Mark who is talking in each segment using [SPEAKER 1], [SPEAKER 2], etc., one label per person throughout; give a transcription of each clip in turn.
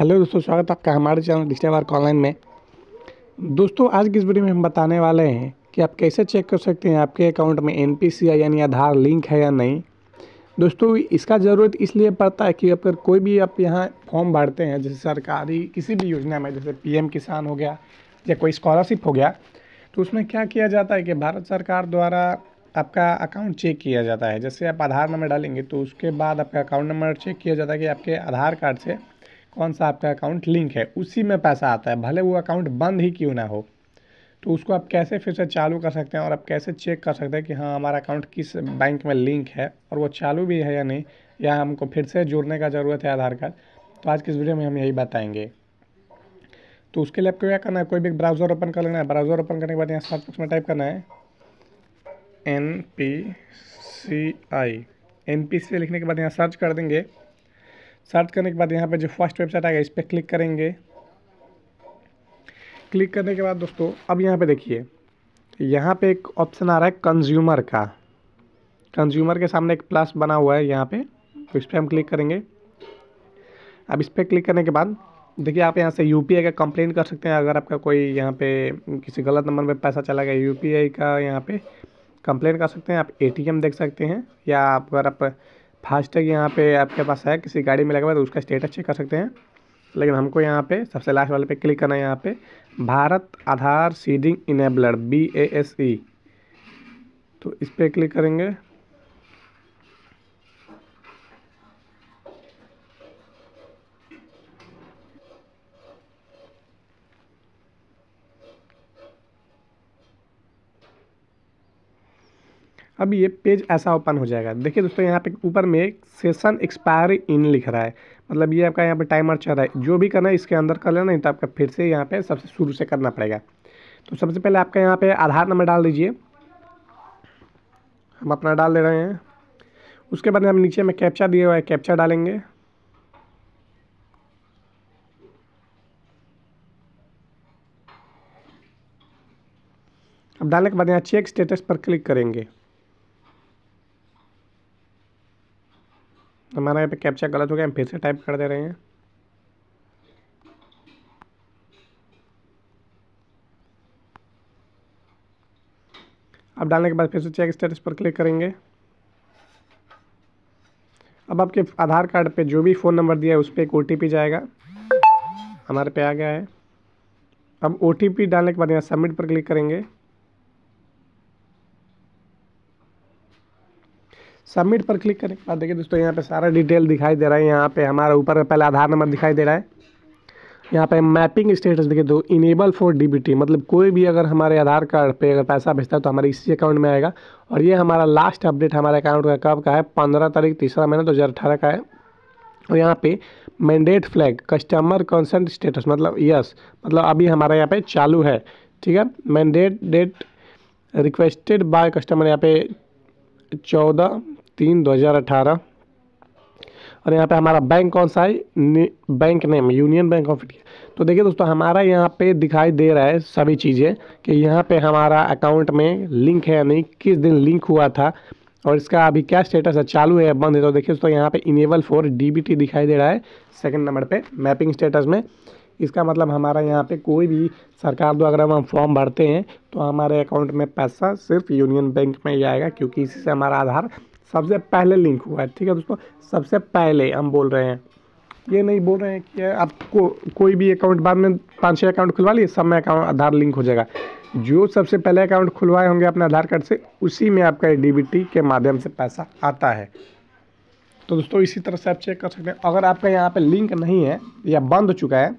[SPEAKER 1] hello दोस्तों स्वागत आपका हमारे चैनल डिजिटल वर्क ऑनलाइन में दोस्तों आज की इस वीडियो में हम बताने वाले हैं कि आप कैसे चेक कर सकते हैं आपके अकाउंट में एन यानी आधार लिंक है या नहीं दोस्तों इसका ज़रूरत इसलिए पड़ता है कि अगर कोई भी आप यहाँ फॉर्म भरते हैं जैसे सरकारी किसी भी योजना में जैसे पी किसान हो गया या कोई स्कॉलरशिप हो गया तो उसमें क्या किया जाता है कि भारत सरकार द्वारा आपका अकाउंट चेक किया जाता है जैसे आप आधार नंबर डालेंगे तो उसके बाद आपका अकाउंट नंबर चेक किया जाता है कि आपके आधार कार्ड से कौन सा आपका अकाउंट लिंक है उसी में पैसा आता है भले वो अकाउंट बंद ही क्यों ना हो तो उसको आप कैसे फिर से चालू कर सकते हैं और आप कैसे चेक कर सकते हैं कि हाँ हमारा अकाउंट किस बैंक में लिंक है और वो चालू भी है या नहीं या हमको फिर से जुड़ने का ज़रूरत है आधार कार्ड तो आज की इस वीडियो में हम यही बताएंगे तो उसके लिए आपको क्या करना है कोई भी ब्राउज़र ओपन कर लेना है ब्राउज़र ओपन करने के बाद यहाँ सर्च बॉक्स में टाइप करना है N P C I N P C लिखने के बाद यहाँ सर्च कर देंगे सर्च करने के बाद यहाँ पे जो फर्स्ट वेबसाइट आएगा इस पर क्लिक करेंगे क्लिक करने के बाद दोस्तों अब यहाँ पे देखिए यहाँ पे एक ऑप्शन आ रहा है कंज्यूमर का कंज्यूमर के सामने एक प्लस बना हुआ है यहाँ पे तो इस पर हम क्लिक करेंगे अब इस पर क्लिक करने के बाद देखिए आप यहाँ से यू पी का कंप्लेन कर सकते हैं अगर आपका कोई यहाँ पे किसी गलत नंबर पर पैसा चला गया यू का यहाँ पे कंप्लेंट कर सकते हैं आप ए देख सकते हैं या आप अगर आप फास्टैग यहाँ पे आपके पास है किसी गाड़ी में लगा हुआ तो उसका स्टेटस चेक कर सकते हैं लेकिन हमको यहाँ पे सबसे लास्ट वाले पे क्लिक करना है यहाँ पे Bharat Aadhaar seeding enabler B A S E तो इस पर क्लिक करेंगे अब ये पेज ऐसा ओपन हो जाएगा देखिए दोस्तों यहाँ पे ऊपर में सेशन एक्सपायरी इन लिख रहा है मतलब ये आपका यहाँ पे टाइमर चल रहा है जो भी करना है इसके अंदर कर लेना नहीं तो आपका फिर से यहाँ पे सबसे शुरू से करना पड़ेगा तो सबसे पहले आपका यहाँ पे आधार नंबर डाल दीजिए हम अपना डाल दे रहे हैं उसके बाद हम नीचे में कैप्चा दिए हुआ है कैप्चा डालेंगे अब डालने के बाद यहाँ चेक स्टेटस पर क्लिक करेंगे हमारा तो यहाँ पे कैप्चा गलत हो गया हम फिर से टाइप कर दे रहे हैं अब डालने के बाद फिर से चेक स्टेटस पर क्लिक करेंगे अब आपके आधार कार्ड पे जो भी फ़ोन नंबर दिया है उस पर एक ओ जाएगा हमारे पे आ गया है अब ओ डालने के बाद यहाँ सबमिट पर क्लिक करेंगे सबमिट पर क्लिक करने के बाद देखिए दोस्तों यहाँ पे सारा डिटेल दिखाई दे रहा है यहाँ पे हमारा ऊपर पहले आधार नंबर दिखाई दे रहा है यहाँ पे मैपिंग स्टेटस देखिए दो इनेबल फॉर डीबीटी मतलब कोई भी अगर हमारे आधार कार्ड पे अगर पैसा भेजता है तो हमारे इसी अकाउंट में आएगा और ये हमारा लास्ट अपडेट हमारे अकाउंट का कब का है पंद्रह तारीख तीसरा महीना दो हज़ार का है और यहाँ पे mandate flag customer consent status मतलब यस मतलब अभी हमारा यहाँ पे चालू है ठीक है mandate date requested by customer यहाँ पे चौदह तीन दो हज़ार अठारह और यहाँ पे हमारा बैंक कौन सा है bank name union bank of India तो देखिए दोस्तों हमारा यहाँ पे दिखाई दे रहा है सभी चीज़ें कि यहाँ पे हमारा अकाउंट में लिंक है या नहीं किस दिन लिंक हुआ था और इसका अभी क्या स्टेटस है चालू है बंद है तो देखिए दोस्तों यहाँ पे इनेबल फॉर डीबीटी दिखाई दे रहा है सेकंड नंबर पे मैपिंग स्टेटस में इसका मतलब हमारा यहाँ पे कोई भी सरकार द्वारा अगर हम फॉर्म भरते हैं तो हमारे अकाउंट में पैसा सिर्फ यूनियन बैंक में ही आएगा क्योंकि इसी से हमारा आधार सबसे पहले लिंक हुआ है ठीक है दोस्तों सबसे पहले हम बोल रहे हैं ये नहीं बोल रहे हैं कि आपको कोई भी अकाउंट बाद में पाँच छः अकाउंट खुलवा लिए सब में अकाउंट आधार लिंक हो जाएगा जो सबसे पहले अकाउंट खुलवाए होंगे अपने आधार कार्ड से उसी में आपका डी के माध्यम से पैसा आता है तो दोस्तों इसी तरह से आप चेक कर सकते हैं अगर आपका यहाँ पे लिंक नहीं है या बंद हो चुका है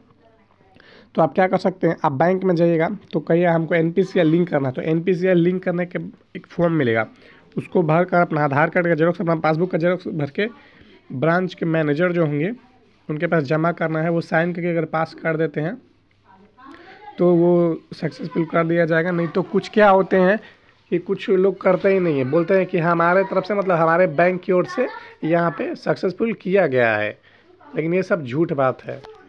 [SPEAKER 1] तो आप क्या कर सकते हैं आप बैंक में जाइएगा तो कहिए हमको एन लिंक करना है तो एन लिंक करने के एक फॉर्म मिलेगा उसको भर कर अपना आधार कार्ड का जेरोक्स अपना पासबुक का जेरोक्स भर के ब्रांच के मैनेजर जो होंगे उनके पास जमा करना है वो साइन करके अगर पास कर देते हैं तो वो सक्सेसफुल कर दिया जाएगा नहीं तो कुछ क्या होते हैं कि कुछ लोग करते ही नहीं है बोलते हैं कि हमारे तरफ से मतलब हमारे बैंक की ओर से यहाँ पे सक्सेसफुल किया गया है लेकिन ये सब झूठ बात है